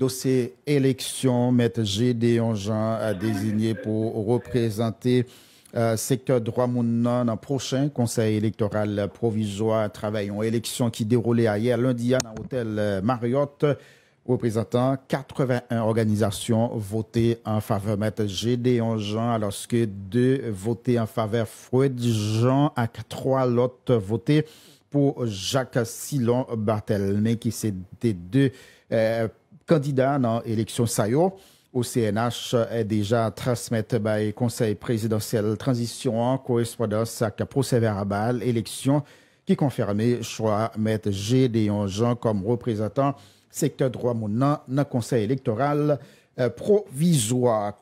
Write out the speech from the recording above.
dossier élection, élections, Maître Gédéon Jean a désigné pour représenter euh, secteur droit mounan dans prochain conseil électoral provisoire travaillons élection qui déroulait hier lundi à l'hôtel euh, Marriott représentant 81 organisations votées en faveur Maître Gédéon Jean alors que deux votées en faveur Freud Jean à trois autres votées pour Jacques Silon Barthelme qui c'était deux euh, candidat dans l'élection Sayo au CNH est déjà transmettre par bah, le Conseil présidentiel transition en correspondance avec procès-verbal élection qui confirmait choix G Gédéon Jean comme représentant secteur droit dans le Conseil électoral euh, provisoire.